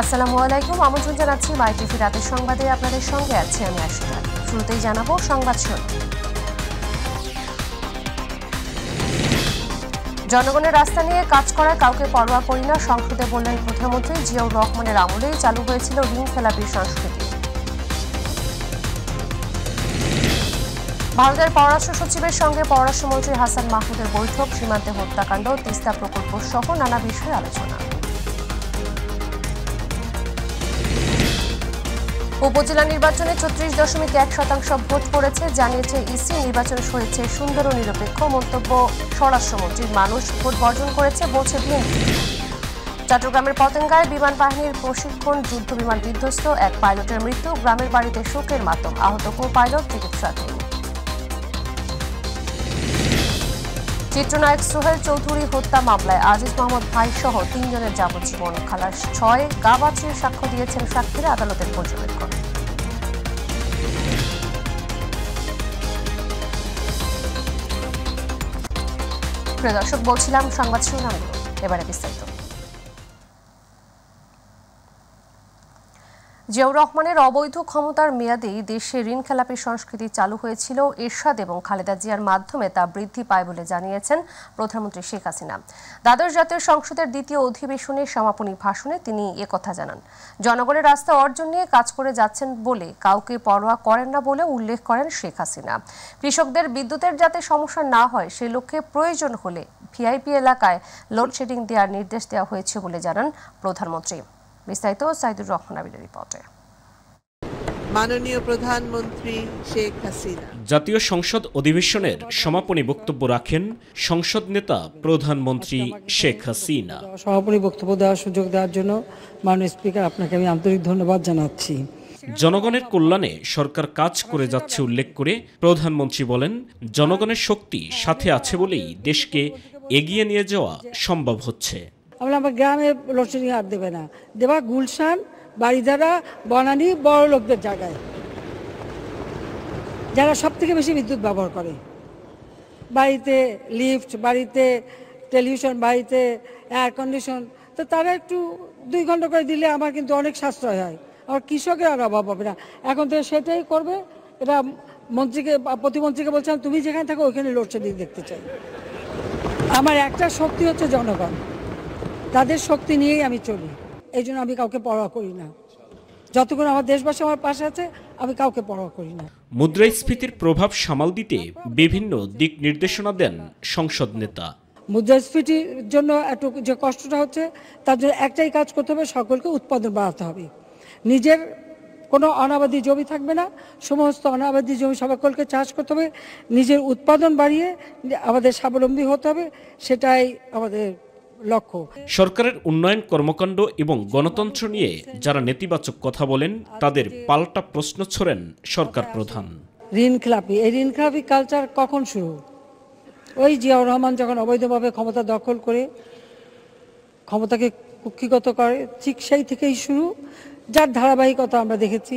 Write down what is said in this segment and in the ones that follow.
আসসালামু আলাইকুম আমন্ত্রণ জানাচ্ছি মাইটিভি রাতের সংবাদে আপনাদের সঙ্গে আছি আমি আশুরা শুরুতেই জানাবো সংবাদ শিরোনাম জনগণের রাস্তা নিয়ে কাজ করা কাউকে পরোয়া করি না সংসদে বললেন প্রধানমন্ত্রী জিয়াউর রহমানের আমলেই চালু হয়েছিল ঋণ খেলাপির সংস্কৃতি ভারতের পররাষ্ট্র সচিবের সঙ্গে পররাষ্ট্রমন্ত্রী হাসান মাহমুদের বৈঠক সীমান্তে হত্যাকাণ্ড তিস্তা প্রকল্প সহ নানা বিষয়ে আলোচনা উপজেলা নির্বাচনে ছত্রিশ দশমিক এক শতাংশ ভোট পড়েছে জানিয়েছে ইসি নির্বাচন হয়েছে সুন্দর ও নিরপেক্ষ মন্তব্য স্বরাষ্ট্রমন্ত্রীর মানুষ ভোট বর্জন করেছে বলছে বিএনপি চট্টগ্রামের পতেঙ্গায় বিমান বাহিনীর প্রশিক্ষণ যুদ্ধ বিমান বিধ্বস্ত এক পাইলটের মৃত্যু গ্রামের বাড়িতে শোকের মাধ্যম আহত কো পাইলট চিকিৎসাধীন চিত্রনায়ক সোহেল চৌধুরী হত্যা মামলায় আজিজ মোহাম্মদ ভাই সহ তিনজনের যাবজ্জীবন খালাস ছয় গাবাচির সাক্ষ্য দিয়েছেন সাক্ষীরা আদালতের পর্যবেক্ষণ প্রিয় দর্শক বলছিলাম সংবাদ শিরোনাম এবারে বিস্তারিত জিয়াউর রহমানের অবৈধ ক্ষমতার মেয়াদেই দেশে ঋণ খেলাপি সংস্কৃতি চালু হয়েছিল এরশাদ এবং খালেদা জিয়ার মাধ্যমে তা বৃদ্ধি পায় বলে জানিয়েছেন প্রধানমন্ত্রী শেখ হাসিনা দ্বাদশ জাতীয় সংসদের দ্বিতীয় অধিবেশনে সমাপনী ভাষণে তিনি একথা জানান জনগণের রাস্তা অর্জন নিয়ে কাজ করে যাচ্ছেন বলে কাউকে পরোয়া করেন না বলে উল্লেখ করেন শেখ হাসিনা কৃষকদের বিদ্যুতের যাতে সমস্যা না হয় সে লক্ষ্যে প্রয়োজন হলে ভিআইপি এলাকায় লোডশেডিং দেওয়ার নির্দেশ দেওয়া হয়েছে বলে জানান প্রধানমন্ত্রী বিস্তারিত সাইদুর রিপোর্টে মাননীয় প্রধানমন্ত্রী শেখ হাসিনা জাতীয় সংসদ অধিবেশনের সমাপনী বক্তব্য রাখেন সংসদ নেতা প্রধানমন্ত্রী শেখ হাসিনা সমাপনী বক্তব্য দেওয়ার সুযোগ দেওয়ার জন্য মাননীয় স্পিকার আপনাকে আমি আন্তরিক ধন্যবাদ জানাচ্ছি জনগণের কল্যাণে সরকার কাজ করে যাচ্ছে উল্লেখ করে প্রধানমন্ত্রী বলেন জনগণের শক্তি সাথে আছে বলেই দেশকে এগিয়ে নিয়ে যাওয়া সম্ভব হচ্ছে আমরা আমার গ্রামে লোডশেডিং আর দেবে না দেবা গুলশান বাড়িধারা বনানি বড় লোকদের জায়গায় যারা সব থেকে বেশি বিদ্যুৎ ব্যবহার করে বাড়িতে লিফট বাড়িতে টেলিভিশন বাড়িতে এয়ার কন্ডিশন তো তারা একটু দুই ঘন্টা করে দিলে আমার কিন্তু অনেক সাশ্রয় হয় আমার কৃষকের আর অভাব হবে না এখন তো সেটাই করবে এটা মন্ত্রীকে প্রতিমন্ত্রীকে বলছিলাম তুমি যেখানে থাকো ওইখানে লোডশেডিং দেখতে চাই আমার একটা শক্তি হচ্ছে জনগণ তাদের শক্তি নিয়েই আমি চলি এই জন্য আমি কাউকে পরোয়া করি না যতক্ষণ আমার দেশবাসী আমার পাশে আছে আমি কাউকে পরোয়া করি না মুদ্রাস্ফীতির প্রভাব সামাল দিতে বিভিন্ন দিক নির্দেশনা দেন সংসদ নেতা মুদ্রাস্ফীতির জন্য এত যে কষ্টটা হচ্ছে তার জন্য একটাই কাজ করতে হবে সকলকে উৎপাদন বাড়াতে হবে নিজের কোনো অনাবাদি জমি থাকবে না সমস্ত অনাবাদি জমি সকলকে চাষ করতে হবে নিজের উৎপাদন বাড়িয়ে আমাদের স্বাবলম্বী হতে হবে সেটাই আমাদের লক্ষ্য সরকারের উন্নয়ন কর্মকাণ্ড এবং গণতন্ত্র নিয়ে যারা নেতিবাচক কথা বলেন তাদের পাল্টা প্রশ্ন ছোড়েন সরকার প্রধান খেলাপি এই খেলাপি কালচার কখন শুরু ওই জিয়াউর রহমান যখন অবৈধভাবে ক্ষমতা দখল করে ক্ষমতাকে কুক্ষিগত করে ঠিক সেই থেকেই শুরু যার ধারাবাহিকতা আমরা দেখেছি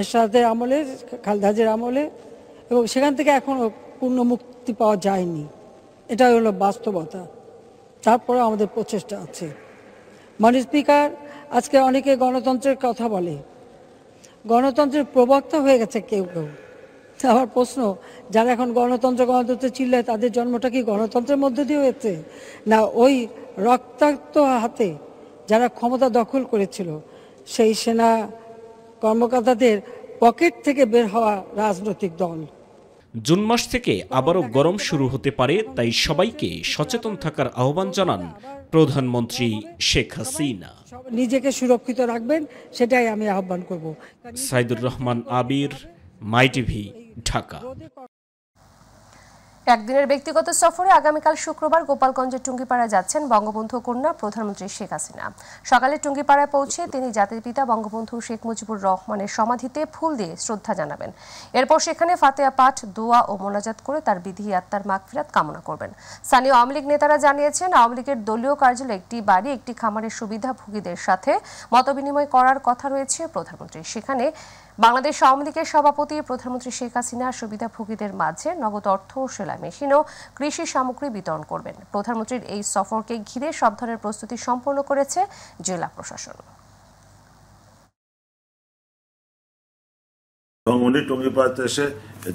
এরশাদের আমলে খালদাজের আমলে এবং সেখান থেকে এখনও পূর্ণ মুক্তি পাওয়া যায়নি এটাই হলো বাস্তবতা তারপরে আমাদের প্রচেষ্টা আছে মানে স্পিকার আজকে অনেকে গণতন্ত্রের কথা বলে গণতন্ত্রের প্রবক্তা হয়ে গেছে কেউ কেউ আমার প্রশ্ন যারা এখন গণতন্ত্র গণতন্ত্রে চিল্লায় তাদের জন্মটা কি গণতন্ত্রের মধ্যে দিয়ে হয়েছে না ওই রক্তাক্ত হাতে যারা ক্ষমতা দখল করেছিল সেই সেনা কর্মকর্তাদের পকেট থেকে বের হওয়া রাজনৈতিক দল জুন মাস থেকে আবারও গরম শুরু হতে পারে তাই সবাইকে সচেতন থাকার আহ্বান জানান প্রধানমন্ত্রী শেখ হাসিনা নিজেকে সুরক্ষিত রাখবেন সেটাই আমি আহ্বান করব সাইদুর রহমান আবির মাই টিভি ঢাকা একদিনের ব্যক্তিগত সফরে আগামীকাল শুক্রবার গোপালগঞ্জের টুঙ্গিপাড়া যাচ্ছেন বঙ্গবন্ধু কন্যা প্রধানমন্ত্রী শেখ হাসিনা সকালে টুঙ্গিপাড়ায় পৌঁছে তিনি জাতির পিতা বঙ্গবন্ধু শেখ মুজিবুর রহমানের সমাধিতে ফুল দিয়ে শ্রদ্ধা জানাবেন এরপর সেখানে ফাতেয়া পাঠ দোয়া ও মোনাজাত করে তার বিধি আত্মার ফেরাত কামনা করবেন স্থানীয় আওয়ামী লীগ নেতারা জানিয়েছেন আওয়ামী লীগের দলীয় কার্যালয়ে একটি বাড়ি একটি খামারের সুবিধাভোগীদের সাথে মতবিনিময় করার কথা রয়েছে প্রধানমন্ত্রী সেখানে বাংলাদেশ আওয়ামী লীগের সভাপতি প্রধানমন্ত্রী শেখ হাসিনা সুবিধাভোগীদের মাঝে নগদ অর্থ সেলাই মেশিন ও কৃষি সামগ্রী বিতরণ করবেন প্রধানমন্ত্রীর এই সফরকে ঘিরে সব ধরনের প্রস্তুতি সম্পন্ন করেছে জেলা প্রশাসন উনি টঙ্গিপাড়াতে এসে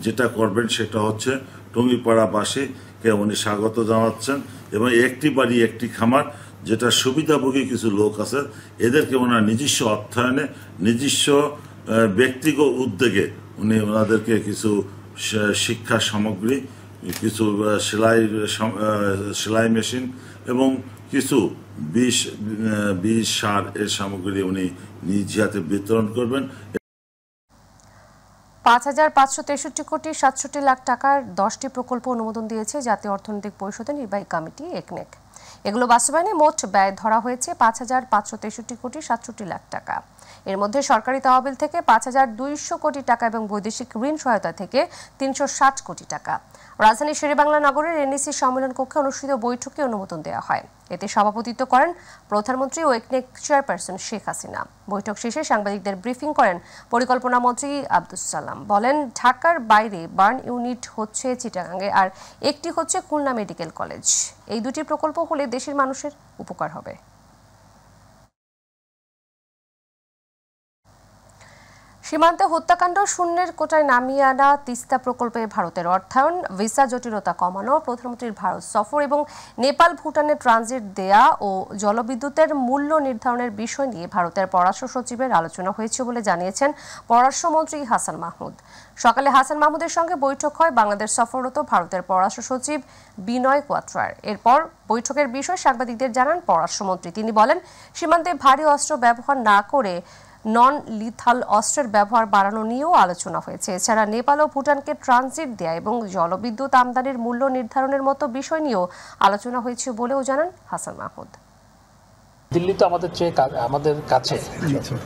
যেটা করবেন সেটা হচ্ছে টঙ্গিপাড়াবাসীকে উনি স্বাগত জানাচ্ছেন এবং একটি বাড়ি একটি খামার যেটা সুবিধাভোগী কিছু লোক আছে এদেরকে ওনার নিজস্ব অর্থায়নে নিজস্ব ব্যক্তিগত উদ্যোগে উনি ওনাদেরকে কিছু শিক্ষা সামগ্রী কিছু সেলাই সেলাই মেশিন এবং কিছু বিষ বিষ সার এর সামগ্রী উনি নিজ হাতে বিতরণ করবেন পাঁচ হাজার পাঁচশো তেষট্টি কোটি সাতষট্টি লাখ টাকার দশটি প্রকল্প অনুমোদন দিয়েছে জাতীয় অর্থনৈতিক পরিষদের নির্বাহী কমিটি একনেক এগুলো বাস্তবায়নে মোট ব্যয় ধরা হয়েছে পাঁচ হাজার পাঁচশো তেষট্টি কোটি সাতষট্টি লাখ টাকা এর মধ্যে সরকারি তহবিল থেকে পাঁচ হাজার দুইশো কোটি টাকা এবং বৈদেশিক ঋণ সহায়তা থেকে তিনশো ষাট কোটি টাকা রাজধানী শেরেবাংলা নগরের এনএসি সম্মেলন কক্ষে অনুষ্ঠিত বৈঠকে অনুমোদন দেওয়া হয় এতে সভাপতিত্ব করেন প্রধানমন্ত্রী ও একনেক চেয়ারপারসন শেখ হাসিনা বৈঠক শেষে সাংবাদিকদের ব্রিফিং করেন পরিকল্পনা মন্ত্রী আব্দুস সালাম বলেন ঢাকার বাইরে বার্ন ইউনিট হচ্ছে চিটাগাঙ্গে আর একটি হচ্ছে খুলনা মেডিকেল কলেজ এই দুটি প্রকল্প হলে দেশের মানুষের উপকার হবে সীমান্তে হত্যাকাণ্ড শূন্যের কোটায় নামিয়ে আনা তিস্তা প্রকল্পে ভারতের অর্থায়ন ভিসা জটিলতা কমানো প্রধানমন্ত্রীর ভারত সফর এবং নেপাল ভুটানে ট্রানজিট দেয়া ও জলবিদ্যুতের মূল্য নির্ধারণের বিষয় নিয়ে ভারতের পররাষ্ট্র সচিবের আলোচনা হয়েছে বলে জানিয়েছেন পররাষ্ট্রমন্ত্রী হাসান মাহমুদ সকালে হাসান মাহমুদের সঙ্গে বৈঠক হয় বাংলাদেশ সফররত ভারতের পররাষ্ট্র সচিব বিনয় কোয়াত্রার এরপর বৈঠকের বিষয় সাংবাদিকদের জানান পররাষ্ট্রমন্ত্রী তিনি বলেন সীমান্তে ভারী অস্ত্র ব্যবহার না করে নন লিথাল অস্ত্রের ব্যবহার বাড়ানো নিয়েও আলোচনা হয়েছে এছাড়া নেপাল ও ভুটানকে ট্রানজিট দেয়া এবং জলবিদ্যুৎ আমদানির মূল্য নির্ধারণের মতো বিষয় নিয়েও আলোচনা হয়েছে বলেও জানান হাসান মাহমুদ দিল্লি তো আমাদের চেয়ে আমাদের কাছে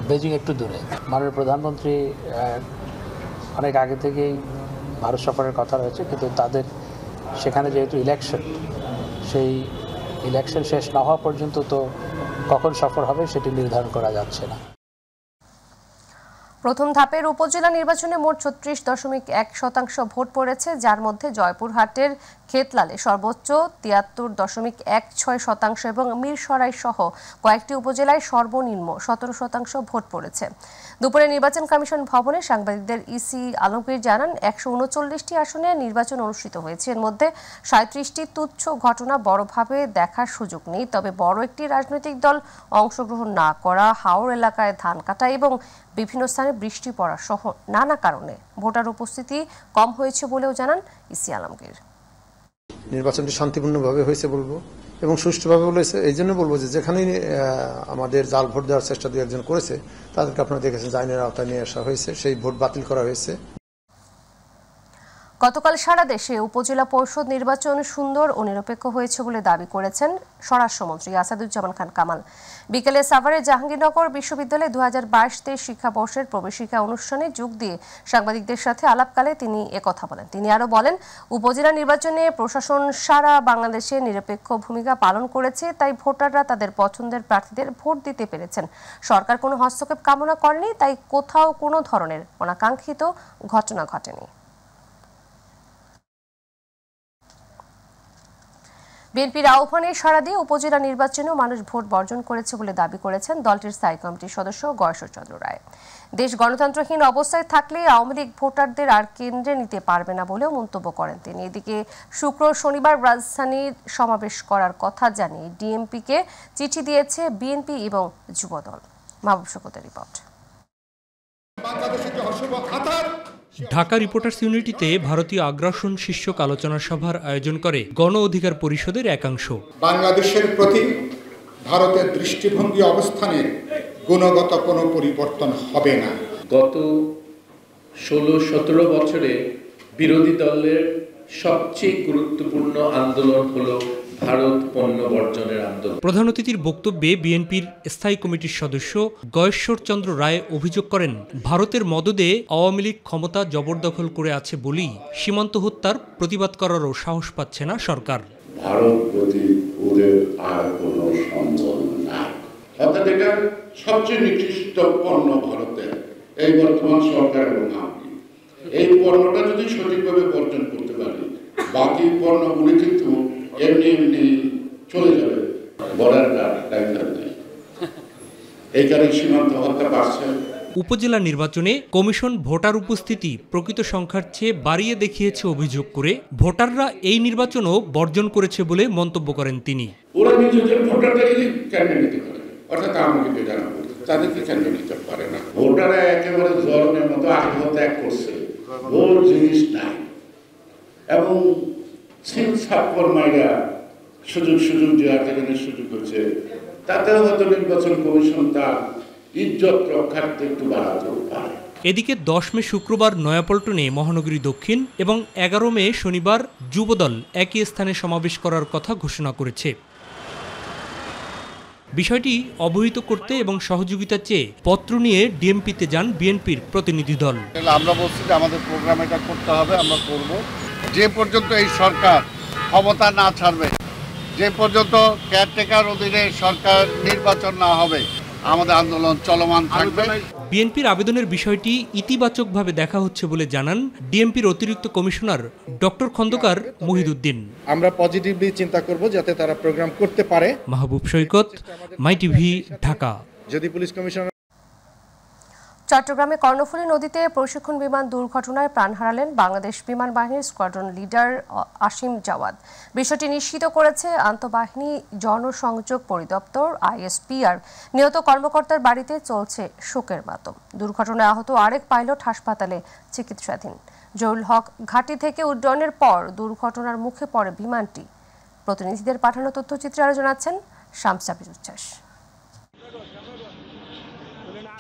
বেজিং একটু দূরে মাননীয় প্রধানমন্ত্রী অনেক আগে থেকেই ভারত সফরের কথা রয়েছে কিন্তু তাদের সেখানে যেহেতু ইলেকশন সেই ইলেকশন শেষ না হওয়া পর্যন্ত তো কখন সফর হবে সেটি নির্ধারণ করা যাচ্ছে না প্রথম ধাপের উপজেলা নির্বাচনে মোট ছত্রিশ দশমিক এক শতাংশ ভোট পড়েছে যার মধ্যে জয়পুরহাটের খেতলালে সর্বোচ্চ তিয়াত্তর দশমিক এক ছয় শতাংশ এবং মিরসরাই সহ কয়েকটি উপজেলায় সর্বনিম্ন সতেরো শতাংশ ভোট পড়েছে দুপুরে নির্বাচন কমিশন ভবনে সাংবাদিকদের ইসি আলমগীর জানান একশো উনচল্লিশটি আসনে নির্বাচন অনুষ্ঠিত হয়েছে এর মধ্যে সাঁত্রিশটি তুচ্ছ ঘটনা বড়ভাবে দেখার সুযোগ নেই তবে বড় একটি রাজনৈতিক দল অংশগ্রহণ না করা হাওড় এলাকায় ধান কাটা এবং বিভিন্ন স্থানে বৃষ্টি পড়া সহ নানা কারণে ভোটার উপস্থিতি কম হয়েছে বলেও জানান ইসি আলমগীর নির্বাচনটি শান্তিপূর্ণভাবে হয়েছে বলবো এবং সুষ্ঠুভাবে বলেছে এই জন্য বলবো যে যেখানেই আমাদের জাল ভোট দেওয়ার চেষ্টা দু একজন করেছে তাদেরকে আপনারা দেখেছেন যে আইনের আওতায় নিয়ে আসা হয়েছে সেই ভোট বাতিল করা হয়েছে গতকাল সারা দেশে উপজেলা পরিষদ নির্বাচন সুন্দর ও নিরপেক্ষ হয়েছে বলে দাবি করেছেন স্বরাষ্ট্রমন্ত্রী আসাদুজ্জামান খান কামাল বিকেলে সাভারে জাহাঙ্গীরনগর বিশ্ববিদ্যালয়ে দু হাজার বাইশ তেইশ শিক্ষাবর্ষের প্রবেশিকা অনুষ্ঠানে যোগ দিয়ে সাংবাদিকদের সাথে আলাপকালে তিনি একথা বলেন তিনি আরও বলেন উপজেলা নির্বাচনে প্রশাসন সারা বাংলাদেশে নিরপেক্ষ ভূমিকা পালন করেছে তাই ভোটাররা তাদের পছন্দের প্রার্থীদের ভোট দিতে পেরেছেন সরকার কোনো হস্তক্ষেপ কামনা করেনি তাই কোথাও কোনো ধরনের অনাকাঙ্ক্ষিত ঘটনা ঘটেনি বিএনপির আহ্বানে সারা দিয়ে উপজেলা নির্বাচনেও মানুষ ভোট বর্জন করেছে বলে দাবি করেছেন দলটির স্থায়ী কমিটির সদস্য গয়েশ্বরচন্দ্র রায় দেশ গণতন্ত্রহীন অবস্থায় থাকলে আওয়ামী লীগ ভোটারদের আর কেন্দ্রে নিতে পারবে না বলেও মন্তব্য করেন তিনি এদিকে শুক্র শনিবার রাজধানীর সমাবেশ করার কথা জানিয়ে ডিএমপিকে চিঠি দিয়েছে বিএনপি এবং যুবদল মাহবুব শকুতের রিপোর্ট যে অশুভ ঢাকা রিপোর্টার্স ইউনিটিতে ভারতীয় আগ্রাসন শীর্ষক আলোচনা সভার আয়োজন করে গণ অধিকার পরিষদের একাংশ বাংলাদেশের প্রতি ভারতের দৃষ্টিভঙ্গি অবস্থানে গুণগত কোনো পরিবর্তন হবে না গত ষোলো সতেরো বছরে বিরোধী দলের সবচেয়ে গুরুত্বপূর্ণ আন্দোলন হলো ভারত পণ্য বর্জনের আন্দোলন প্রধান অতিথির বক্তব্যে বিএনপির স্থায়ী কমিটির সদস্য গয়েশ্বরচন্দ্র রায় অভিযোগ করেন ভারতের মদদে আওয়ামী লীগ ক্ষমতা জবরদখল করে আছে বলেই সীমান্ত হত্যার প্রতিবাদ করারও সাহস পাচ্ছে না সরকার ভারত প্রতি ওদের আর অর্থাৎ এটা সবচেয়ে নিকৃষ্ট পণ্য এই বর্তমান সরকার এবং এই পণ্যটা যদি সঠিকভাবে বর্জন করতে বাকি পণ্যগুলি কিন্তু এমনি চলে যাবে বর্ডার এই কারণে সীমান্ত হত্যা বাড়ছে উপজেলা নির্বাচনে কমিশন ভোটার উপস্থিতি প্রকৃত সংখ্যার চেয়ে বাড়িয়ে দেখিয়েছে অভিযোগ করে ভোটাররা এই নির্বাচনও বর্জন করেছে বলে মন্তব্য করেন তিনি এবং সুযোগ সুযোগ দেওয়ার যেখানে সুযোগ হচ্ছে তাতেও হয়তো নির্বাচন কমিশন তার ইজ্জত রক্ষার্থে একটু পারে এদিকে দশ মে শুক্রবার নয়াপল্টনে মহানগরী দক্ষিণ এবং এগারো মে শনিবার যুবদল একই স্থানে সমাবেশ করার কথা ঘোষণা করেছে বিষয়টি অবহিত করতে এবং সহযোগিতা চেয়ে পত্র নিয়ে ডিএমপিতে যান বিএনপির প্রতিনিধি দল আমরা বলছি যে আমাদের প্রোগ্রাম এটা করতে হবে আমরা করব যে পর্যন্ত এই সরকার ক্ষমতা না ছাড়বে যে পর্যন্ত কেয়ারটেকার অধীনে সরকার নির্বাচন না হবে আমাদের আন্দোলন চলমান থাকবে বিএনপির আবেদনের বিষয়টি ইতিবাচকভাবে দেখা হচ্ছে বলে জানান ডিএমপির অতিরিক্ত কমিশনার ডক্টর খন্দকার মহিদুদ্দিন আমরা পজিটিভলি চিন্তা করব যাতে তারা প্রোগ্রাম করতে পারে মাহবুব সৈকত মাই টিভি ঢাকা যদি পুলিশ কমিশনার চট্টগ্রামে কর্ণফুলী নদীতে প্রশিক্ষণ বিমান দুর্ঘটনায় প্রাণ হারালেন বাংলাদেশ বিমান বাহিনীর স্কোয়াড্রন লিডার আসিম জাওয়াদ বিষয়টি নিশ্চিত করেছে আন্তঃবাহিনী জনসংযোগ পরিদপ্তর আইএসপিআর নিহত কর্মকর্তার বাড়িতে চলছে শোকের মাতম দুর্ঘটনায় আহত আরেক পাইলট হাসপাতালে চিকিৎসাধীন জহুল হক ঘাটি থেকে উড্ডয়নের পর দুর্ঘটনার মুখে পড়ে বিমানটি প্রতিনিধিদের পাঠানো তথ্যচিত্রে আরো জানাচ্ছেন শামসাবির উচ্ছ্বাস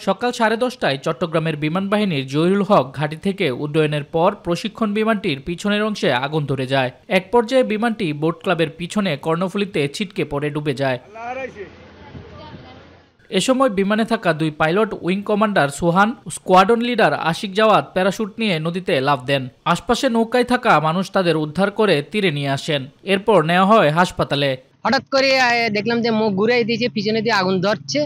সকাল সাড়ে দশটায় চট্টগ্রামের বিমান বাহিনীর জহিরুল হক ঘাঁটি থেকে উড্ডয়নের পর প্রশিক্ষণ বিমানটির পিছনের অংশে আগুন ধরে যায় এক পর্যায়ে বিমানটি বোট ক্লাবের পিছনে কর্ণফুলিতে ছিটকে পড়ে ডুবে যায় এ সময় বিমানে থাকা দুই pilot wing commander Sohan squadron leader Ashik Jawat parachute নিয়ে নদীতে লাভ দেন আশপাশে নৌকায় থাকা মানুষ তাদের উদ্ধার করে তীরে নিয়ে আসেন এরপর নেওয়া হয় হাসপাতালে হঠাৎ করে দেখলাম যে মুখ ঘুরে দিয়েছে পিছনে দিয়ে আগুন ধরছে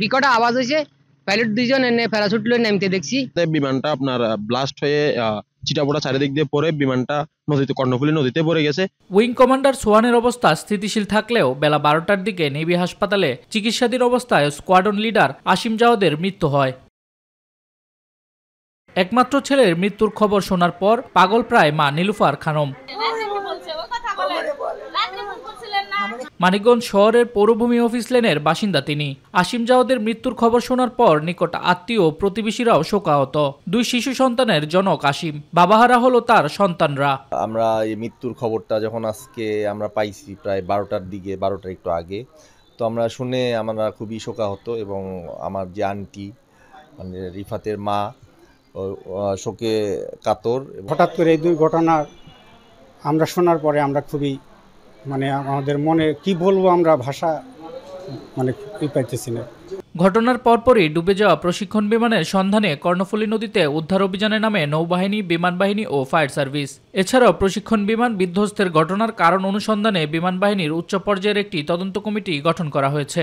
বিকট আওয়াজ হয়েছে পাইলট দুজন এনে প্যারাশুট লয়ে নামতে দেখছি বিমানটা আপনার ব্লাস্ট হয়ে চিটাপোটা চারিদিক দিয়ে পরে বিমানটা নদীতে কর্ণফুলী নদীতে পড়ে গেছে উইং কমান্ডার সোহানের অবস্থা স্থিতিশীল থাকলেও বেলা বারোটার দিকে নেভি হাসপাতালে চিকিৎসাধীন অবস্থায় স্কোয়াডন লিডার আসিম জাহদের মৃত্যু হয় একমাত্র ছেলের মৃত্যুর খবর শোনার পর পাগল প্রায় মা নীলুফার খানম মানিকগঞ্জ শহরের পৌরভূমি অফিস লেনের বাসিন্দা তিনি আসিম জাওদের মৃত্যুর খবর শোনার পর নিকট আত্মীয় প্রতিবেশীরাও শোকাহত দুই শিশু সন্তানের জনক আসিম বাবাহারা হলো তার সন্তানরা আমরা এই মৃত্যুর খবরটা যখন আজকে আমরা পাইছি প্রায় বারোটার দিকে বারোটার একটু আগে তো আমরা শুনে আমরা খুবই শোকাহত এবং আমার যে আন্টি মানে রিফাতের মা শোকে কাতর হঠাৎ করে এই দুই ঘটনা আমরা শোনার পরে আমরা খুবই মানে আমাদের মনে কি বলবো আমরা ভাষা মানে কি পাইতেছি না ঘটনার পরপরই ডুবে যাওয়া প্রশিক্ষণ বিমানের সন্ধানে কর্ণফুলী নদীতে উদ্ধার অভিযানে নামে নৌবাহিনী বিমান বাহিনী ও ফায়ার সার্ভিস এছাড়াও প্রশিক্ষণ বিমান বিধ্বস্তের ঘটনার কারণ অনুসন্ধানে বিমান বাহিনীর উচ্চ পর্যায়ের একটি তদন্ত কমিটি গঠন করা হয়েছে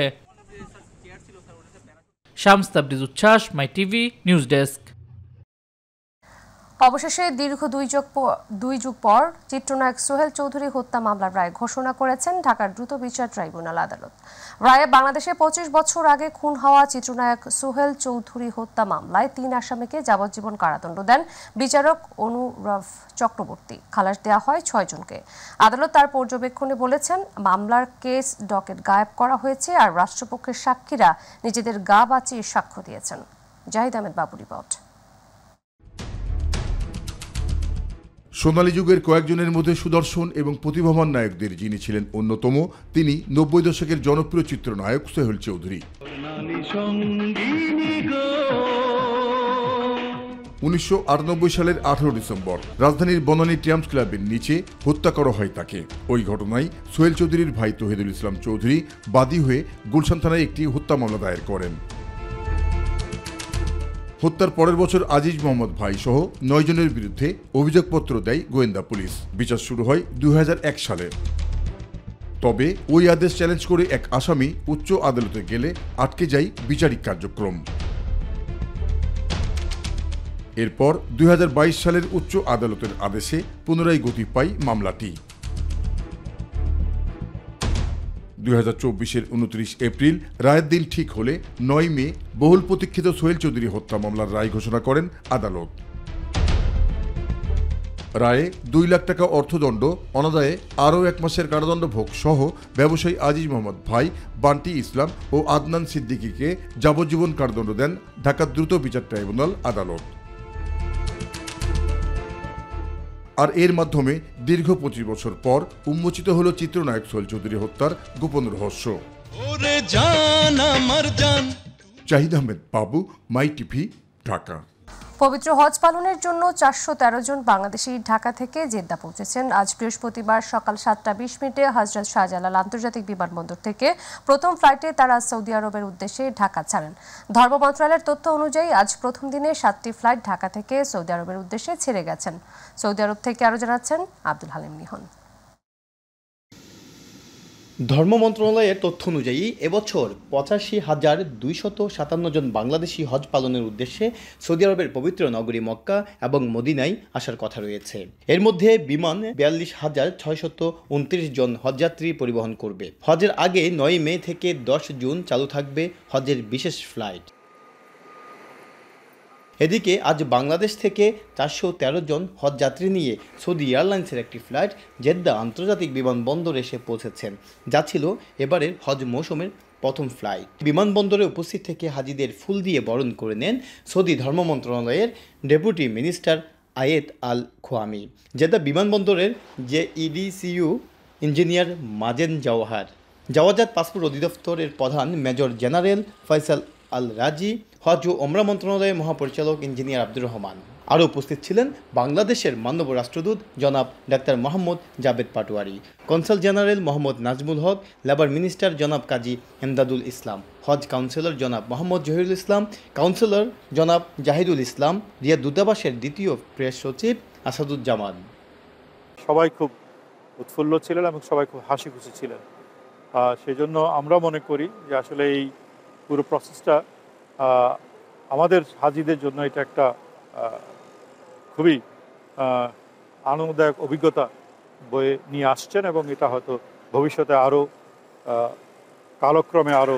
শামস্তাবরিজ উচ্ছ্বাস মাই টিভি নিউজ ডেস্ক অবশেষে দীর্ঘ দুই যুগ দুই যুগ পর চিত্রনায়ক সোহেল চৌধুরী হত্যা মামলার রায় ঘোষণা করেছেন ঢাকার দ্রুত বিচার ট্রাইব্যুনাল আদালত রায়ে বাংলাদেশে পঁচিশ বছর আগে খুন হওয়া চিত্রনায়ক সোহেল চৌধুরী হত্যা মামলায় তিন আসামিকে যাবজ্জীবন কারাদণ্ড দেন বিচারক অনুরফ চক্রবর্তী খালাস দেওয়া হয় ছয়জনকে আদালত তার পর্যবেক্ষণে বলেছেন মামলার কেস ডকেট গায়েব করা হয়েছে আর রাষ্ট্রপক্ষের সাক্ষীরা নিজেদের গা বাঁচিয়ে সাক্ষ্য দিয়েছেন জাহিদ আহমেদ বাবু রিপোর্ট সোনালী যুগের কয়েকজনের মধ্যে সুদর্শন এবং প্রতিভাবান নায়কদের যিনি ছিলেন অন্যতম তিনি নব্বই দশকের জনপ্রিয় চিত্রনায়ক সোহেল চৌধুরী উনিশশো সালের আঠারো ডিসেম্বর রাজধানীর বনানী ট্যাম্পস ক্লাবের নিচে হত্যা করা হয় তাকে ওই ঘটনায় সোহেল চৌধুরীর ভাই তহিদুল ইসলাম চৌধুরী বাদী হয়ে গুলশান থানায় একটি হত্যা মামলা দায়ের করেন হত্যার পরের বছর আজিজ মোহাম্মদ ভাই সহ নয়জনের বিরুদ্ধে অভিযোগপত্র দেয় গোয়েন্দা পুলিশ বিচার শুরু হয় দুই সালে তবে ওই আদেশ চ্যালেঞ্জ করে এক আসামি উচ্চ আদালতে গেলে আটকে যায় বিচারিক কার্যক্রম এরপর দুই সালের উচ্চ আদালতের আদেশে পুনরায় গতি পায় মামলাটি দুই হাজার চব্বিশের উনত্রিশ এপ্রিল রায়ের দিন ঠিক হলে নয় মে বহুল প্রতীক্ষিত সোহেল চৌধুরী হত্যা মামলার রায় ঘোষণা করেন আদালত রায়ে দুই লাখ টাকা অর্থদণ্ড অনাদায়ে আরও এক মাসের কারাদণ্ড ভোগ সহ ব্যবসায়ী আজিজ মোহাম্মদ ভাই বান্টি ইসলাম ও আদনান সিদ্দিকিকে যাবজ্জীবন কারাদণ্ড দেন ঢাকার দ্রুত বিচার ট্রাইব্যুনাল আদালত আর এর মাধ্যমে দীর্ঘ পঁচিশ বছর পর উন্মোচিত হল চিত্রনায়ক সোহেল চৌধুরী হত্যার গোপন রহস্য চাহিদা আহমেদ বাবু মাই টিভি ঢাকা পবিত্র হজ পালনের জন্য চারশো তেরো জন বাংলাদেশি ঢাকা থেকে জেদ্দা পৌঁছেছেন আজ বৃহস্পতিবার সকাল সাতটা বিশ মিনিটে হজরত শাহজালাল আন্তর্জাতিক বিমানবন্দর থেকে প্রথম ফ্লাইটে তারা সৌদি আরবের উদ্দেশ্যে ঢাকা ছাড়েন ধর্ম মন্ত্রণালয়ের তথ্য অনুযায়ী আজ প্রথম দিনে সাতটি ফ্লাইট ঢাকা থেকে সৌদি আরবের উদ্দেশ্যে ছেড়ে গেছেন সৌদি আরব থেকে আরও জানাচ্ছেন আব্দুল হালিম নিহন ধর্ম মন্ত্রণালয়ের তথ্য অনুযায়ী এবছর পঁচাশি হাজার দুইশত সাতান্ন জন বাংলাদেশি হজ পালনের উদ্দেশ্যে সৌদি আরবের পবিত্র নগরী মক্কা এবং মদিনায় আসার কথা রয়েছে এর মধ্যে বিমান বিয়াল্লিশ হাজার ছয়শত উনত্রিশ জন হজযাত্রী পরিবহন করবে হজের আগে নয় মে থেকে দশ জুন চালু থাকবে হজের বিশেষ ফ্লাইট এদিকে আজ বাংলাদেশ থেকে চারশো তেরো জন হজযাত্রী নিয়ে সৌদি এয়ারলাইন্সের একটি ফ্লাইট জেদ্দা আন্তর্জাতিক বিমানবন্দরে এসে পৌঁছেছেন যা ছিল এবারের হজ মৌসুমের প্রথম ফ্লাইট বিমানবন্দরে উপস্থিত থেকে হাজিদের ফুল দিয়ে বরণ করে নেন সৌদি ধর্ম মন্ত্রণালয়ের deputy minister Ayed Al Khoami Jeddah বিমানবন্দরের যে EDCU engineer Mazen Jawahar Jawazat passport অধিদপ্তরের প্রধান মেজর জেনারেল ফয়সাল আল রাজি হজ ও ওমরা মন্ত্রণালয়ের মহাপরিচালক ইঞ্জিনিয়ার আব্দুর রহমান আরও উপস্থিত ছিলেন বাংলাদেশের মানব রাষ্ট্রদূত জনাব doctor Mohammad Javed Patwari consul general Mohammad Nazmul Haque labour minister জনাব কাজী এমদাদুল ইসলাম হজ কাউন্সিলর জনাব মোহাম্মদ জহিরুল ইসলাম কাউন্সিলর জনাব জাহিদুল ইসলাম রিয়া দূতাবাসের দ্বিতীয় প্রেস সচিব আসাদুজ্জামান সবাই খুব উৎফুল্ল ছিলেন এবং সবাই খুব হাসি খুশি ছিলেন সেজন্য আমরা মনে করি যে আসলে এই পুরো প্রসেসটা আমাদের হাজিদের জন্য এটা একটা খুবই আনন্দদায়ক অভিজ্ঞতা বয়ে নিয়ে আসছেন এবং এটা হয়তো ভবিষ্যতে আরও কালক্রমে আরও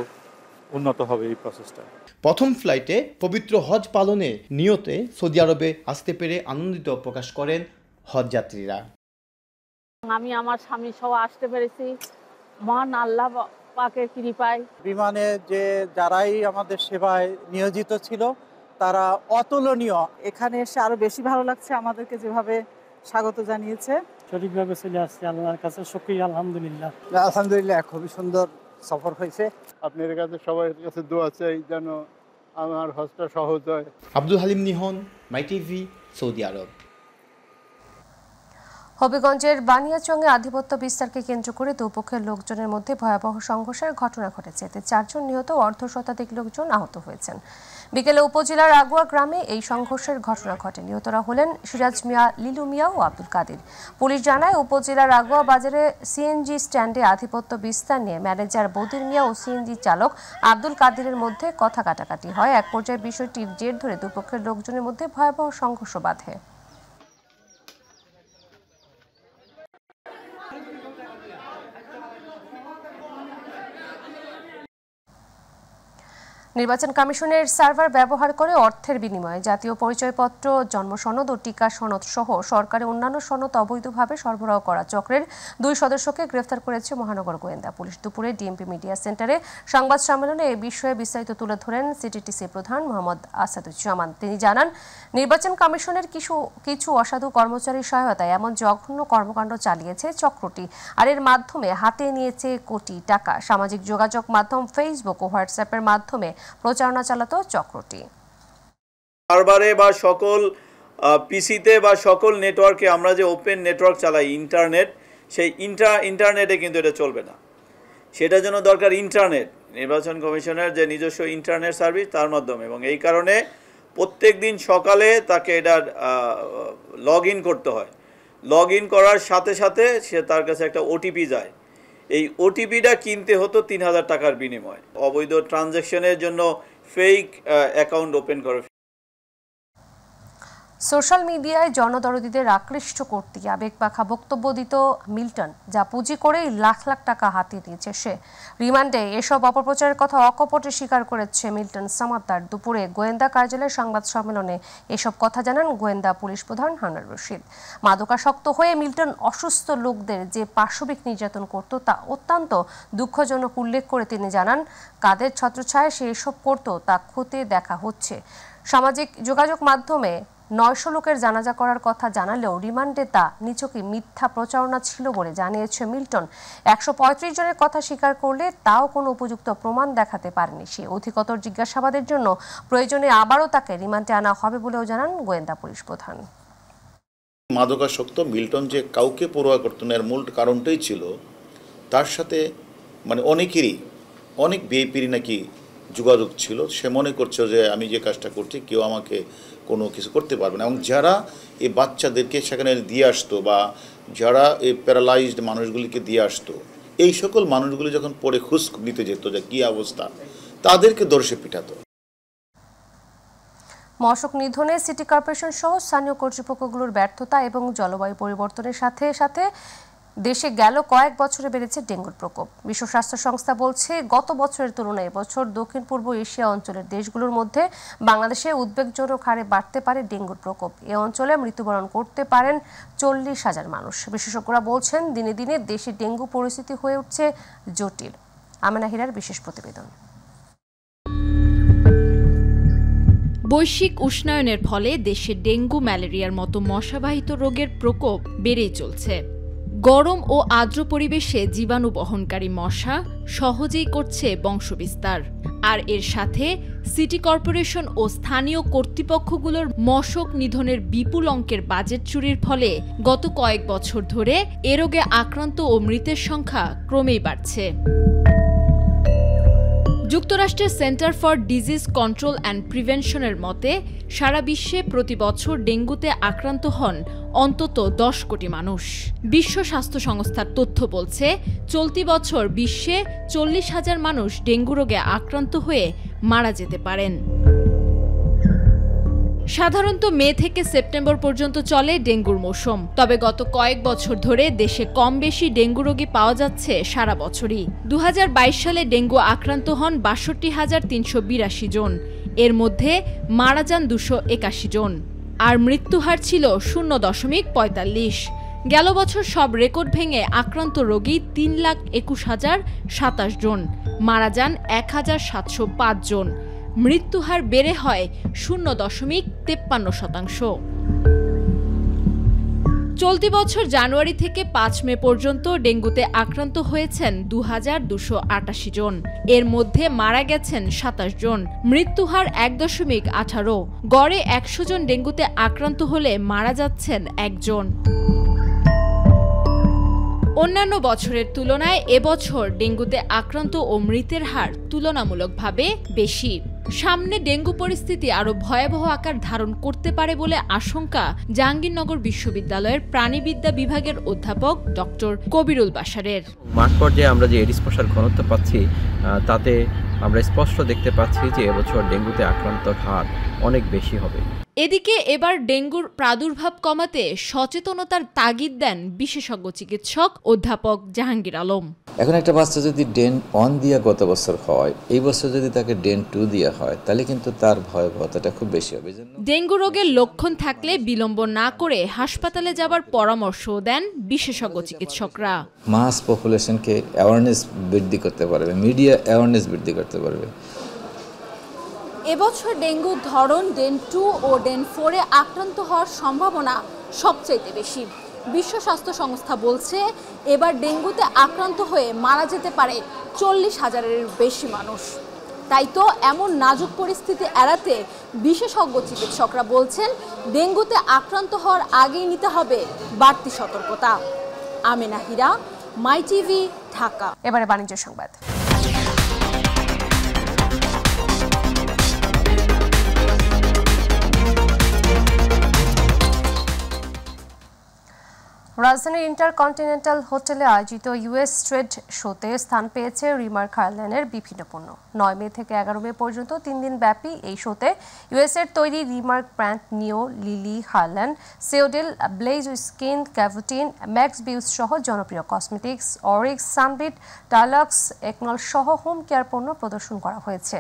উন্নত হবে এই প্রসেসটা প্রথম ফ্লাইটে পবিত্র হজ পালনে নিয়তে সৌদি আরবে আসতে পেরে আনন্দিত প্রকাশ করেন হজ যাত্রীরা আমি আমার স্বামী সহ আসতে পেরেছি মহান আল্লাহ পাকে কৃপায় বিমানে যে যারাই আমাদের সেবায় নিয়োজিত ছিল তারা অতুলনীয় এখানে এসে আরো বেশি ভালো লাগছে আমাদেরকে যেভাবে স্বাগত জানিয়েছে সঠিকভাবে চলে আসছে আল্লাহর কাছে সুখী আলহামদুলিল্লাহ আলহামদুলিল্লাহ খুবই সুন্দর সফর হয়েছে আপনার কাছে সবার কাছে দোয়া চাই যেন আমার হজটা সহজ হয় Abdul Halim Nihon my TV Saudi Arab হবিগঞ্জের বানিয়াচংয়ে আধিপত্য বিস্তারকে কেন্দ্র করে দুপক্ষের লোকজনের মধ্যে ভয়াবহ সংঘর্ষের ঘটনা ঘটেছে এতে চারজন নিহত অর্ধ শতাধিক লোকজন আহত হয়েছেন বিকেলে উপজেলার আগুয়া গ্রামে এই সংঘর্ষের ঘটনা ঘটে নিহতরা হলেন সিরাজ মিয়া লিলু মিয়া ও আব্দুল কাদির পুলিশ জানায় উপজেলার আগুয়া বাজারে সিএনজি স্ট্যান্ডে আধিপত্য বিস্তার নিয়ে ম্যানেজার বদির মিয়া ও সিএনজি চালক আব্দুল কাদিরের মধ্যে কথা কাটাকাটি হয় এক পর্যায়ে বিষয়টির জের ধরে দুপক্ষের লোকজনের মধ্যে ভয়াবহ সংঘর্ষ বাধে নির্বাচন কমিশনের সার্ভার ব্যবহার করে অর্থের বিনিময়ে জাতীয় পরিচয়পত্র জন্ম সনদ ও টিকা সনদ সহ সরকারের অন্যান্য সনদ অবৈধভাবে সরবরাহ করা চক্রের দুই সদস্যকে গ্রেফতার করেছে মহানগর গোয়েন্দা পুলিশ দুপুরে ডিএমপি মিডিয়া সেন্টারে সংবাদ সম্মেলনে এ বিষয়ে বিস্তারিত তুলে ধরেন সিটিটিসি প্রধান মোহাম্মদ আসাদুজ্জামান তিনি জানান নির্বাচন কমিশনের কিছু কিছু অসাধু কর্মচারীর সহায়তায় এমন জঘন্য কর্মকাণ্ড চালিয়েছে চক্রটি আর এর মাধ্যমে হাতে নিয়েছে কোটি টাকা সামাজিক যোগাযোগ মাধ্যম ফেসবুক ও হোয়াটসঅ্যাপের মাধ্যমে প্রচারণা চালাত চক্রটি বারবারে বা সকল পিসিতে বা সকল নেটওয়ার্কে আমরা যে ওপেন নেটওয়ার্ক চালাই ইন্টারনেট সেই ইন্টার ইন্টারনেটে কিন্তু এটা চলবে না সেটার জন্য দরকার ইন্টারনেট নির্বাচন কমিশনের যে নিজস্ব ইন্টারনেট সার্ভিস তার মাধ্যমে এবং এই কারণে প্রত্যেক দিন সকালে তাকে এটা লগ করতে হয় লগ করার সাথে সাথে সে তার কাছে একটা ওটিপি যায় এই ওটিপিটা কিনতে হতো তিন হাজার টাকার বিনিময়ে অবৈধ ট্রানজ্যাকশনের জন্য ফেক অ্যাকাউন্ট ওপেন করে সোশ্যাল মিডিয়ায় জনদরদীদের আকৃষ্ট করতে আবেগ পাখা বক্তব্য দিত মিল্টন যা পুঁজি করেই লাখ লাখ টাকা হাতে নিয়েছে সে রিমান্ডে এসব অপপ্রচারের কথা অকপটে স্বীকার করেছে মিল্টন সামাদ্দার দুপুরে গোয়েন্দা কার্যালয়ের সংবাদ সম্মেলনে এসব কথা জানান গোয়েন্দা পুলিশ প্রধান হানার রশিদ মাদকাসক্ত হয়ে মিল্টন অসুস্থ লোকদের যে পাশবিক নির্যাতন করত তা অত্যন্ত দুঃখজনক উল্লেখ করে তিনি জানান কাদের ছত্রছায় সে এসব করত তা খতিয়ে দেখা হচ্ছে সামাজিক যোগাযোগ মাধ্যমে নয়শো লোকের জানাজা করার কথা জানালেও রিমান্ডে তা নিচকি মিথ্যা প্রচারণা ছিল বলে জানিয়েছে মিল্টন একশো জনের কথা স্বীকার করলে তাও কোনো উপযুক্ত প্রমাণ দেখাতে পারেনি সে অধিকতর জিজ্ঞাসাবাদের জন্য প্রয়োজনে আবারও তাকে রিমান্ডে আনা হবে বলেও জানান গোয়েন্দা পুলিশ প্রধান মাদকাসক্ত মিল্টন যে কাউকে পড়ুয়া করতেন এর মূল কারণটাই ছিল তার সাথে মানে অনেকেরই অনেক বিএপির নাকি যোগাযোগ ছিল সে মনে করছে যে আমি যে কাজটা করছি কেউ আমাকে কোনো কিছু করতে পারবে না এবং যারা এই বাচ্চাদেরকে সেখানে দিয়ে আসতো বা যারা এই প্যারালাইজড মানুষগুলিকে দিয়ে আসতো এই সকল মানুষগুলি যখন পরে খুশ নিতে যেত যে কী অবস্থা তাদেরকে দর্শে পিঠাতো মশক নিধনে সিটি কর্পোরেশন সহ স্থানীয় কর্তৃপক্ষগুলোর ব্যর্থতা এবং জলবায়ু পরিবর্তনের সাথে সাথে দেশে গেল কয়েক বছরে বেড়েছে ডেঙ্গুর প্রকোপ বিশ্ব স্বাস্থ্য সংস্থা বলছে গত বছরের তুলনায় এবছর দক্ষিণ পূর্ব এশিয়া অঞ্চলের দেশগুলোর মধ্যে বাংলাদেশে উদ্বেগজনক হারে বাড়তে পারে ডেঙ্গুর প্রকোপ এ অঞ্চলে মৃত্যুবরণ করতে পারেন চল্লিশ হাজার মানুষ বিশেষজ্ঞরা বলছেন দিনে দিনে দেশে ডেঙ্গু পরিস্থিতি হয়ে উঠছে জটিল আমেনা হিরার বিশেষ প্রতিবেদন বৈশ্বিক উষ্ণায়নের ফলে দেশে ডেঙ্গু ম্যালেরিয়ার মতো মশাবাহিত রোগের প্রকোপ বেড়েই চলছে গরম ও আর্দ্র পরিবেশে জীবাণু বহনকারী মশা সহজেই করছে বংশবিস্তার আর এর সাথে সিটি কর্পোরেশন ও স্থানীয় কর্তৃপক্ষগুলোর মশক নিধনের বিপুল অঙ্কের বাজেট চুরির ফলে গত কয়েক বছর ধরে এ রোগে আক্রান্ত ও মৃতের সংখ্যা ক্রমেই বাড়ছে যুক্তরাষ্ট্রের centre for disease control and প্রিভেনশনের মতে সারা বিশ্বে প্রতি বছর ডেঙ্গুতে আক্রান্ত হন অন্তত দশ কোটি মানুষ বিশ্ব স্বাস্থ্য সংস্থার তথ্য বলছে চলতি বছর বিশ্বে চল্লিশ হাজার মানুষ ডেঙ্গু রোগে আক্রান্ত হয়ে মারা যেতে পারেন সাধারণত মে থেকে সেপ্টেম্বর পর্যন্ত চলে ডেঙ্গুর মৌসুম তবে গত কয়েক বছর ধরে দেশে কম বেশি ডেঙ্গু রোগী পাওয়া যাচ্ছে সারা বছরই দু সালে ডেঙ্গু আক্রান্ত হন বাষট্টি হাজার তিনশো বিরাশি জন এর মধ্যে মারা যান দুশো একাশি জন আর মৃত্যুহার ছিল শূন্য দশমিক পঁয়তাল্লিশ গেল বছর সব রেকর্ড ভেঙে আক্রান্ত রোগী তিন লাখ একুশ হাজার সাতাশ জন মারা যান এক হাজার সাতশো পাঁচ জন মৃত্যুহার বেড়ে হয় শূন্য দশমিক তেপ্পান্ন শতাংশ চলতি বছর জানুয়ারি থেকে পাঁচ মে পর্যন্ত ডেঙ্গুতে আক্রান্ত হয়েছেন দু হাজার দুশো আটাশি জন এর মধ্যে মারা গেছেন সাতাশ জন মৃত্যু হার এক দশমিক আঠারো গড়ে একশো জন ডেঙ্গুতে আক্রান্ত হলে মারা যাচ্ছেন একজন অন্যান্য বছরের তুলনায় এবছর ডেঙ্গুতে আক্রান্ত ও মৃতের হার তুলনামূলকভাবে বেশি সামনে ডেঙ্গু পরিস্থিতি আরও ভয়াবহ আকার ধারণ করতে পারে বলে আশঙ্কা জাহাঙ্গীরনগর বিশ্ববিদ্যালয়ের প্রাণীবিদ্যা বিভাগের অধ্যাপক ডক্টর কবিরুল বাসারের মাঠ পর্যায়ে আমরা যে এডিস মশার ঘনত্ব পাচ্ছি তাতে আমরা স্পষ্ট দেখতে পাচ্ছি যে এবছর ডেঙ্গুতে আক্রান্ত হার অনেক বেশি হবে এদিকে এবার ডেঙ্গুর প্রাদুর্ভাব কমাতে সচেতনতার তাগিদ দেন বিশেষজ্ঞ চিকিৎসক অধ্যাপক জাহাঙ্গীর আলম এখন একটা বাচ্চা যদি ডেন ওয়ান দিয়া গত বছর হয় এই বছর যদি তাকে ডেন টু দিয়া হয় তাহলে কিন্তু তার ভয়াবহতাটা খুব বেশি হবে ডেঙ্গু রোগের লক্ষণ থাকলে বিলম্ব না করে হাসপাতালে যাবার পরামর্শ দেন বিশেষজ্ঞ চিকিৎসকরা মাস পপুলেশনকে অ্যাওয়ারনেস বৃদ্ধি করতে পারবে মিডিয়া অ্যাওয়ারনেস বৃদ্ধি করতে পারবে এবছর ডেঙ্গুর ধরন ডেন টু ও ডেন ফোরে আক্রান্ত হওয়ার সম্ভাবনা সবচাইতে বেশি বিশ্ব স্বাস্থ্য সংস্থা বলছে এবার ডেঙ্গুতে আক্রান্ত হয়ে মারা যেতে পারে চল্লিশ হাজারের বেশি মানুষ তাই তো এমন নাজুক পরিস্থিতি এড়াতে বিশেষজ্ঞ চিকিৎসকরা বলছেন ডেঙ্গুতে আক্রান্ত হওয়ার আগেই নিতে হবে বাড়তি সতর্কতা আমেনা হীরা মাই টিভি ঢাকা এবারে বাণিজ্য সংবাদ রাজধানীর ইন্টারকন্টিনেন্টাল হোটেলে আয়োজিত ইউএস ট্রেড শোতে স্থান পেয়েছে রিমার খারল্যান্ডের বিভিন্ন পণ্য নয় মে থেকে এগারো মে পর্যন্ত তিন দিন ব্যাপী এই শোতে ইউএসের তৈরি Remark brand Neo Lily Herlan Siodil Blaze Skin ক্যাভোটিন ম্যাক্স বিউস সহ জনপ্রিয় কসমেটিক্স অরিক্স সানবিট ডালক্স একনল সহ হোম কেয়ার পণ্য প্রদর্শন করা হয়েছে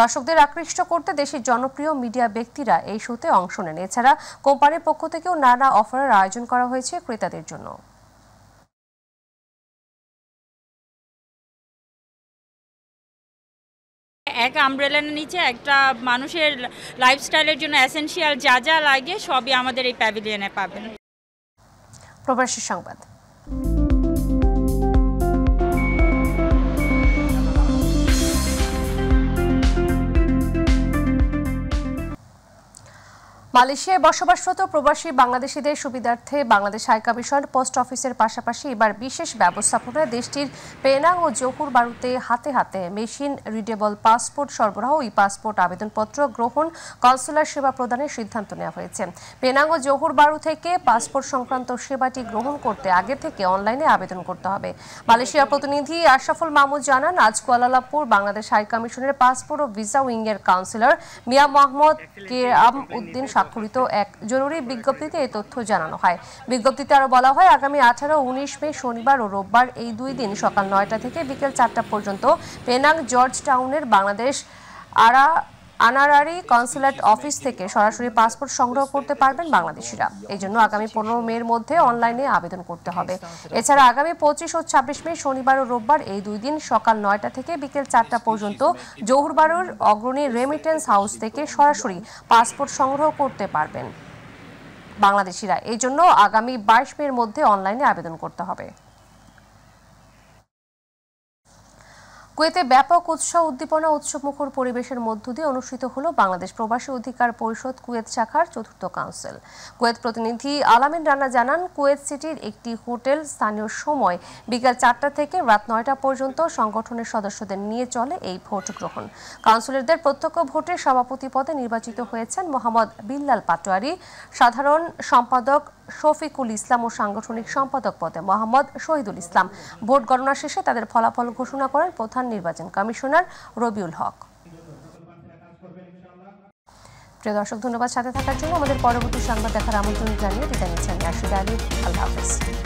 দর্শকদের আকৃষ্ট করতে দেশের জনপ্রিয় মিডিয়া ব্যক্তিরা এই শোতে অংশ নেন এছাড়া কোম্পানির পক্ষ থেকেও নানা অফারের আয়োজন করা হয়েছে ক্রেতাদের তাদের জন্য এক আমব্রেলার নিচে একটা মানুষের লাইফস্টাইলের জন্য এসেনশিয়াল যা যা লাগে সবই আমাদের এই প্যাভিলিয়নে পাবেন প্রবাসী সংবাদ মালয়েশিয়ায় বসবাসরত প্রবাসী বাংলাদেশিদের সুবিধার্থে বাংলাদেশ কমিশন পোস্ট অফিসের পাশাপাশি এবার বিশেষ ব্যবস্থাপনায় দেশটির পেনাং ও জহুর বারুতে হাতে হাতে মেশিন রিডেবল পাসপোর্ট সরবরাহ ই পাসপোর্ট আবেদনপত্র গ্রহণ কনসুলার সেবা প্রদানের সিদ্ধান্ত নেওয়া হয়েছে পেনাং ও জহুর বারু থেকে পাসপোর্ট সংক্রান্ত সেবাটি গ্রহণ করতে আগে থেকে অনলাইনে আবেদন করতে হবে মালয়েশিয়ার প্রতিনিধি আশরাফুল মামুদ জানান আজ কুয়ালালামপুর বাংলাদেশ কমিশনের পাসপোর্ট ও ভিসা উইংয়ের কাউন্সিলর মিয়া মোহাম্মদ কে আম উদ্দিন স্বাক্ষরিত এক জরুরি বিজ্ঞপ্তিতে এই তথ্য জানানো হয় বিজ্ঞপ্তিতে আরও বলা হয় আগামী আঠারো উনিশ মে শনিবার ও রোববার এই দুই দিন সকাল নয়টা থেকে বিকেল চারটা পর্যন্ত পেনাং জর্জ টাউনের বাংলাদেশ আরা আনারারি কনসুলেট অফিস থেকে সরাসরি পাসপোর্ট সংগ্রহ করতে পারবেন বাংলাদেশিরা এই জন্য আগামী পনেরো মের মধ্যে অনলাইনে আবেদন করতে হবে এছাড়া আগামী পঁচিশ ও ছাব্বিশ মে শনিবার ও রোববার এই দুই দিন সকাল নয়টা থেকে বিকেল চারটা পর্যন্ত জহুরবাড়ুর অগ্রণী রেমিটেন্স হাউস থেকে সরাসরি পাসপোর্ট সংগ্রহ করতে পারবেন বাংলাদেশিরা এই জন্য আগামী বাইশ মের মধ্যে অনলাইনে আবেদন করতে হবে কুয়েতে ব্যাপক উৎসাহ উদ্দীপনা উৎসবমুখর পরিবেশের মধ্য দিয়ে অনুষ্ঠিত হলো বাংলাদেশ প্রবাসী অধিকার পরিষদ কুয়েত শাখার চতুর্থ কাউন্সিল কুয়েত প্রতিনিধি আলামিন রানা জানান কুয়েত সিটির একটি হোটেল স্থানীয় সময় বিকাল চারটা থেকে রাত নয়টা পর্যন্ত সংগঠনের সদস্যদের নিয়ে চলে এই ভোট গ্রহণ কাউন্সিলরদের প্রত্যক্ষ ভোটে সভাপতি পদে নির্বাচিত হয়েছেন মোহাম্মদ বিল্লাল পাটোয়ারি সাধারণ সম্পাদক শফিকুল ইসলাম ও সাংগঠনিক সম্পাদক পদে মোহাম্মদ শহীদুল ইসলাম ভোট গণনা শেষে তাদের ফলাফল ঘোষণা করেন প্রধান নির্বাচন কমিশনার রবিউল হক প্রিয় দর্শক ধন্যবাদ সাথে থাকার জন্য আমাদের পরবর্তী সংবাদ দেখার আমন্ত্রণ জানিয়ে বিদায় নিচ্ছেন রাশিদ আলী আল্লাহ হাফিজ